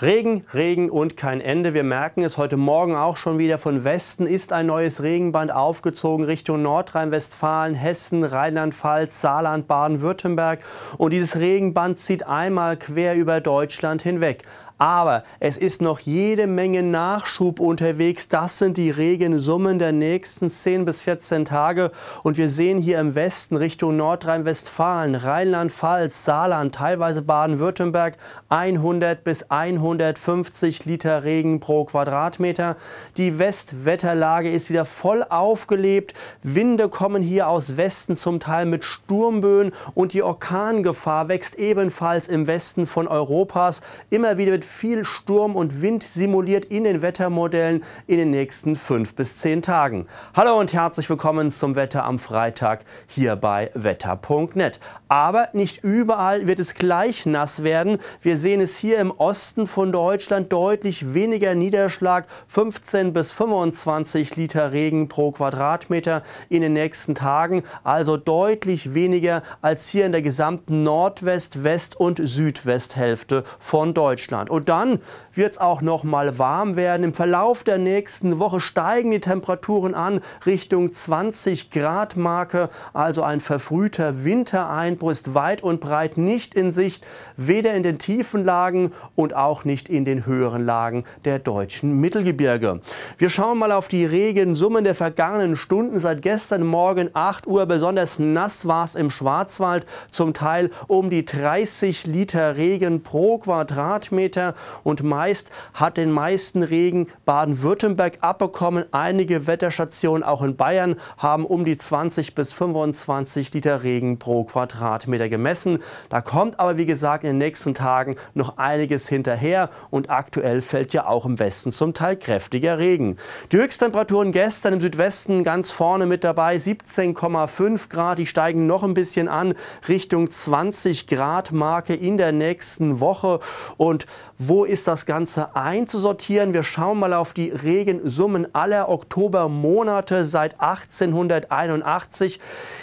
Regen, Regen und kein Ende. Wir merken es heute Morgen auch schon wieder. Von Westen ist ein neues Regenband aufgezogen Richtung Nordrhein-Westfalen, Hessen, Rheinland-Pfalz, Saarland, Baden-Württemberg. Und dieses Regenband zieht einmal quer über Deutschland hinweg. Aber es ist noch jede Menge Nachschub unterwegs. Das sind die regen Summen der nächsten 10 bis 14 Tage. Und wir sehen hier im Westen Richtung Nordrhein-Westfalen, Rheinland-Pfalz, Saarland, teilweise Baden-Württemberg 100 bis 150 Liter Regen pro Quadratmeter. Die Westwetterlage ist wieder voll aufgelebt. Winde kommen hier aus Westen zum Teil mit Sturmböen und die Orkangefahr wächst ebenfalls im Westen von Europas. Immer wieder mit viel Sturm und Wind simuliert in den Wettermodellen in den nächsten fünf bis zehn Tagen. Hallo und herzlich willkommen zum Wetter am Freitag hier bei wetter.net. Aber nicht überall wird es gleich nass werden. Wir sehen es hier im Osten von Deutschland deutlich weniger Niederschlag, 15 bis 25 Liter Regen pro Quadratmeter in den nächsten Tagen, also deutlich weniger als hier in der gesamten Nordwest-, West- und Südwesthälfte von Deutschland. Und und dann wird es auch noch mal warm werden. Im Verlauf der nächsten Woche steigen die Temperaturen an Richtung 20 Grad Marke. Also ein verfrühter Wintereinbruch ist weit und breit nicht in Sicht, weder in den tiefen Lagen und auch nicht in den höheren Lagen der deutschen Mittelgebirge. Wir schauen mal auf die Regensummen der vergangenen Stunden. Seit gestern Morgen 8 Uhr besonders nass war es im Schwarzwald, zum Teil um die 30 Liter Regen pro Quadratmeter. Meer und meist hat den meisten Regen Baden-Württemberg abbekommen. Einige Wetterstationen auch in Bayern haben um die 20 bis 25 Liter Regen pro Quadratmeter gemessen. Da kommt aber, wie gesagt, in den nächsten Tagen noch einiges hinterher und aktuell fällt ja auch im Westen zum Teil kräftiger Regen. Die Höchsttemperaturen gestern im Südwesten ganz vorne mit dabei 17,5 Grad, die steigen noch ein bisschen an Richtung 20 Grad Marke in der nächsten Woche und wo ist das Ganze einzusortieren. Wir schauen mal auf die Regensummen aller Oktobermonate seit 1881.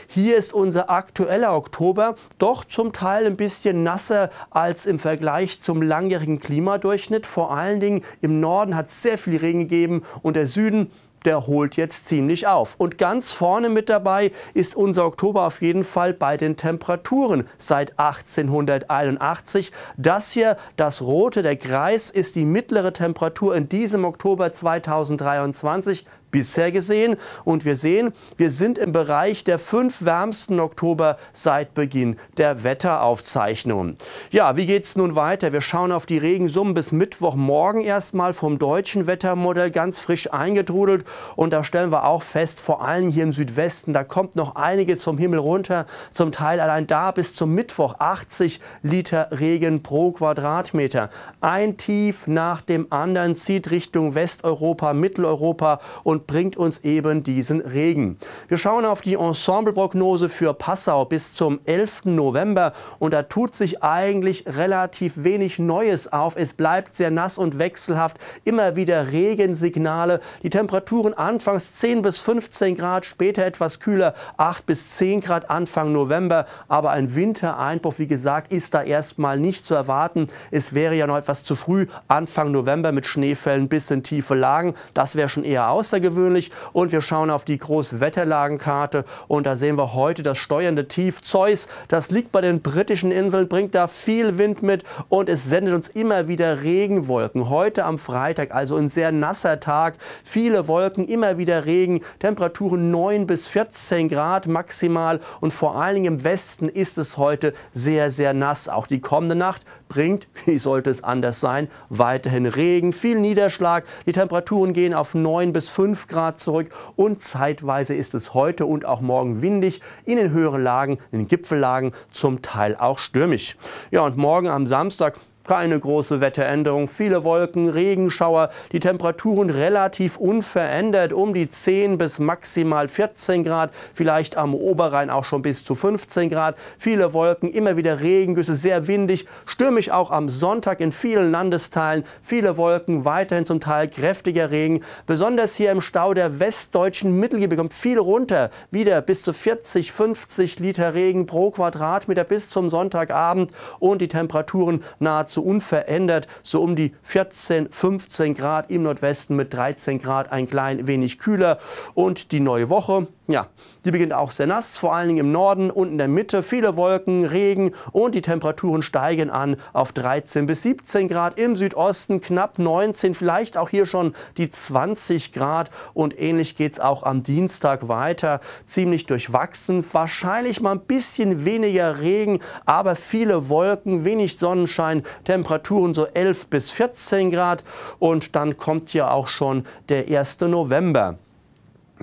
Hier ist unser aktueller Oktober doch zum Teil ein bisschen nasser als im Vergleich zum langjährigen Klimadurchschnitt. Vor allen Dingen im Norden hat es sehr viel Regen gegeben und der Süden der holt jetzt ziemlich auf. Und ganz vorne mit dabei ist unser Oktober auf jeden Fall bei den Temperaturen seit 1881. Das hier, das rote, der Kreis, ist die mittlere Temperatur in diesem Oktober 2023 bisher gesehen. Und wir sehen, wir sind im Bereich der fünf wärmsten Oktober seit Beginn der Wetteraufzeichnung. Ja, wie geht es nun weiter? Wir schauen auf die Regensummen bis Mittwochmorgen erstmal vom deutschen Wettermodell ganz frisch eingetrudelt. Und da stellen wir auch fest, vor allem hier im Südwesten, da kommt noch einiges vom Himmel runter. Zum Teil allein da bis zum Mittwoch 80 Liter Regen pro Quadratmeter. Ein Tief nach dem anderen zieht Richtung Westeuropa, Mitteleuropa und bringt uns eben diesen Regen. Wir schauen auf die Ensembleprognose für Passau bis zum 11. November und da tut sich eigentlich relativ wenig Neues auf. Es bleibt sehr nass und wechselhaft, immer wieder Regensignale. Die Temperaturen anfangs 10 bis 15 Grad, später etwas kühler, 8 bis 10 Grad Anfang November. Aber ein Wintereinbruch, wie gesagt, ist da erstmal nicht zu erwarten. Es wäre ja noch etwas zu früh, Anfang November mit Schneefällen bis in tiefe Lagen. Das wäre schon eher außergewöhnlich ungewöhnlich. Und wir schauen auf die Großwetterlagenkarte und da sehen wir heute das steuernde Tief Zeus. Das liegt bei den britischen Inseln, bringt da viel Wind mit und es sendet uns immer wieder Regenwolken. Heute am Freitag, also ein sehr nasser Tag, viele Wolken, immer wieder Regen, Temperaturen 9 bis 14 Grad maximal und vor allen Dingen im Westen ist es heute sehr, sehr nass. Auch die kommende Nacht bringt, wie sollte es anders sein, weiterhin Regen, viel Niederschlag, die Temperaturen gehen auf 9 bis 5 Grad zurück und zeitweise ist es heute und auch morgen windig, in den höheren Lagen, in den Gipfellagen zum Teil auch stürmisch. Ja, und morgen am Samstag keine große Wetteränderung, viele Wolken, Regenschauer, die Temperaturen relativ unverändert, um die 10 bis maximal 14 Grad, vielleicht am Oberrhein auch schon bis zu 15 Grad, viele Wolken, immer wieder Regengüsse, sehr windig, stürmisch auch am Sonntag in vielen Landesteilen, viele Wolken, weiterhin zum Teil kräftiger Regen, besonders hier im Stau der westdeutschen Mittelgebirge kommt viel runter, wieder bis zu 40, 50 Liter Regen pro Quadratmeter bis zum Sonntagabend und die Temperaturen nahezu so unverändert so um die 14, 15 Grad im Nordwesten mit 13 Grad ein klein wenig kühler. Und die neue Woche, ja, die beginnt auch sehr nass, vor allen Dingen im Norden und in der Mitte. Viele Wolken, Regen und die Temperaturen steigen an auf 13 bis 17 Grad. Im Südosten knapp 19, vielleicht auch hier schon die 20 Grad. Und ähnlich geht es auch am Dienstag weiter. Ziemlich durchwachsen, wahrscheinlich mal ein bisschen weniger Regen, aber viele Wolken, wenig Sonnenschein, Temperaturen so 11 bis 14 Grad. Und dann kommt ja auch schon der 1. November.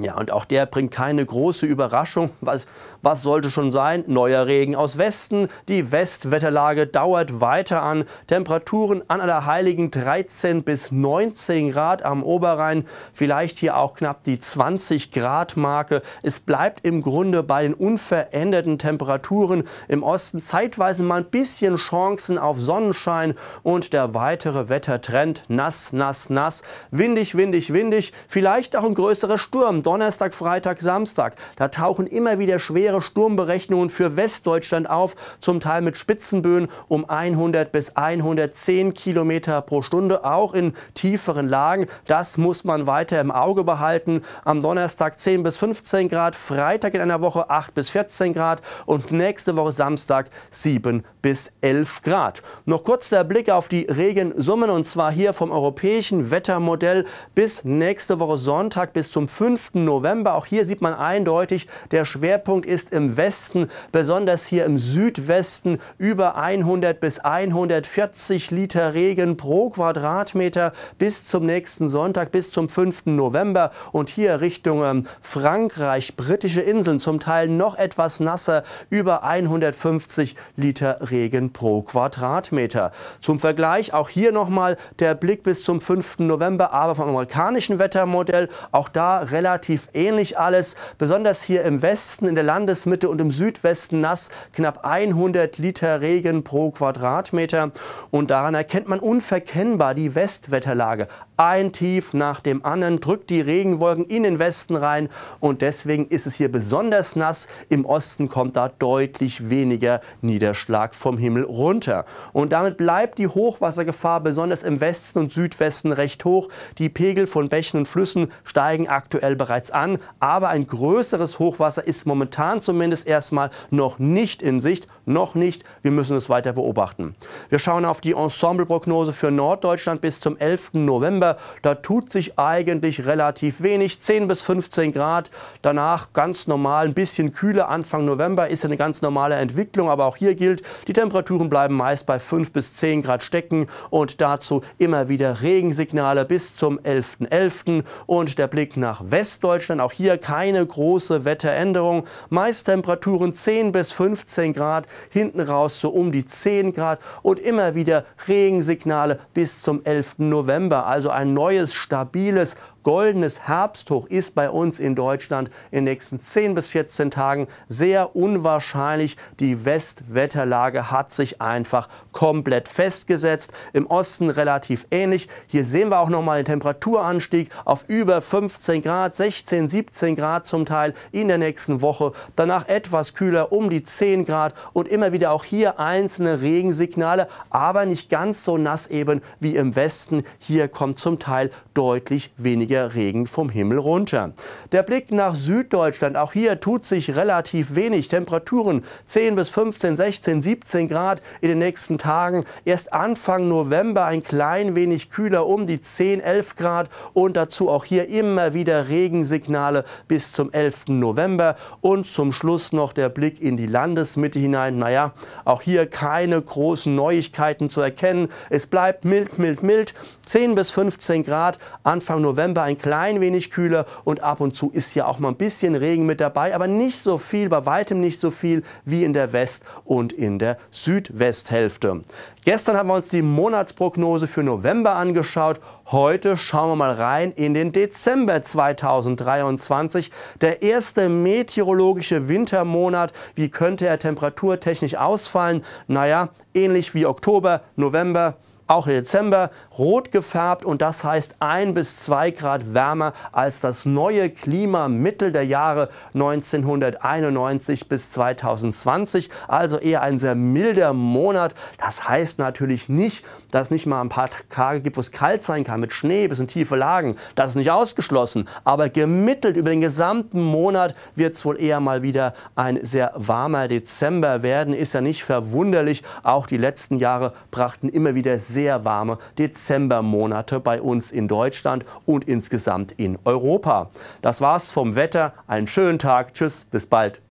Ja, und auch der bringt keine große Überraschung, was was sollte schon sein? Neuer Regen aus Westen. Die Westwetterlage dauert weiter an. Temperaturen an allerheiligen 13 bis 19 Grad am Oberrhein. Vielleicht hier auch knapp die 20 Grad Marke. Es bleibt im Grunde bei den unveränderten Temperaturen. Im Osten zeitweise mal ein bisschen Chancen auf Sonnenschein und der weitere Wettertrend nass, nass, nass, windig, windig, windig, vielleicht auch ein größerer Sturm, Donnerstag, Freitag, Samstag. Da tauchen immer wieder schwere schwere Sturmberechnungen für Westdeutschland auf, zum Teil mit Spitzenböen um 100 bis 110 Kilometer pro Stunde, auch in tieferen Lagen. Das muss man weiter im Auge behalten. Am Donnerstag 10 bis 15 Grad, Freitag in einer Woche 8 bis 14 Grad und nächste Woche Samstag 7 bis 11 Grad. Noch kurz der Blick auf die Regensummen und zwar hier vom europäischen Wettermodell bis nächste Woche Sonntag bis zum 5. November. Auch hier sieht man eindeutig, der Schwerpunkt ist ist im Westen, besonders hier im Südwesten, über 100 bis 140 Liter Regen pro Quadratmeter bis zum nächsten Sonntag, bis zum 5. November. Und hier Richtung ähm, Frankreich, britische Inseln, zum Teil noch etwas nasser, über 150 Liter Regen pro Quadratmeter. Zum Vergleich auch hier nochmal der Blick bis zum 5. November, aber vom amerikanischen Wettermodell auch da relativ ähnlich alles. Besonders hier im Westen in der Landes Landesmitte und im Südwesten nass, knapp 100 Liter Regen pro Quadratmeter. Und daran erkennt man unverkennbar die Westwetterlage ein Tief nach dem anderen, drückt die Regenwolken in den Westen rein und deswegen ist es hier besonders nass. Im Osten kommt da deutlich weniger Niederschlag vom Himmel runter. Und damit bleibt die Hochwassergefahr besonders im Westen und Südwesten recht hoch. Die Pegel von Bächen und Flüssen steigen aktuell bereits an, aber ein größeres Hochwasser ist momentan zumindest erstmal noch nicht in Sicht, noch nicht. Wir müssen es weiter beobachten. Wir schauen auf die Ensembleprognose für Norddeutschland bis zum 11. November da tut sich eigentlich relativ wenig, 10 bis 15 Grad, danach ganz normal, ein bisschen kühler, Anfang November ist eine ganz normale Entwicklung, aber auch hier gilt, die Temperaturen bleiben meist bei 5 bis 10 Grad stecken und dazu immer wieder Regensignale bis zum 11.11. .11. und der Blick nach Westdeutschland, auch hier keine große Wetteränderung, meist Temperaturen 10 bis 15 Grad, hinten raus so um die 10 Grad und immer wieder Regensignale bis zum 11. November, also ein neues, stabiles, goldenes Herbsthoch ist bei uns in Deutschland in den nächsten 10 bis 14 Tagen sehr unwahrscheinlich. Die Westwetterlage hat sich einfach komplett festgesetzt. Im Osten relativ ähnlich. Hier sehen wir auch nochmal den Temperaturanstieg auf über 15 Grad, 16, 17 Grad zum Teil in der nächsten Woche. Danach etwas kühler, um die 10 Grad und immer wieder auch hier einzelne Regensignale, aber nicht ganz so nass eben wie im Westen. Hier kommt zum Teil deutlich weniger heftiger Regen vom Himmel runter. Der Blick nach Süddeutschland, auch hier tut sich relativ wenig. Temperaturen 10 bis 15, 16, 17 Grad in den nächsten Tagen. Erst Anfang November ein klein wenig kühler, um die 10, 11 Grad. Und dazu auch hier immer wieder Regensignale bis zum 11. November. Und zum Schluss noch der Blick in die Landesmitte hinein. Naja, auch hier keine großen Neuigkeiten zu erkennen. Es bleibt mild, mild, mild. 10 bis 15 Grad Anfang November war ein klein wenig kühler und ab und zu ist ja auch mal ein bisschen Regen mit dabei, aber nicht so viel, bei weitem nicht so viel wie in der West- und in der Südwesthälfte. Gestern haben wir uns die Monatsprognose für November angeschaut. Heute schauen wir mal rein in den Dezember 2023. Der erste meteorologische Wintermonat. Wie könnte er temperaturtechnisch ausfallen? Naja, ähnlich wie Oktober, November, auch im Dezember rot gefärbt und das heißt ein bis zwei Grad wärmer als das neue Klimamittel der Jahre 1991 bis 2020. Also eher ein sehr milder Monat. Das heißt natürlich nicht, dass es nicht mal ein paar Tage gibt, wo es kalt sein kann, mit Schnee bis in tiefe Lagen. Das ist nicht ausgeschlossen. Aber gemittelt über den gesamten Monat wird es wohl eher mal wieder ein sehr warmer Dezember werden. Ist ja nicht verwunderlich. Auch die letzten Jahre brachten immer wieder sehr warme Dezembermonate bei uns in Deutschland und insgesamt in Europa. Das war's vom Wetter. Einen schönen Tag. Tschüss, bis bald.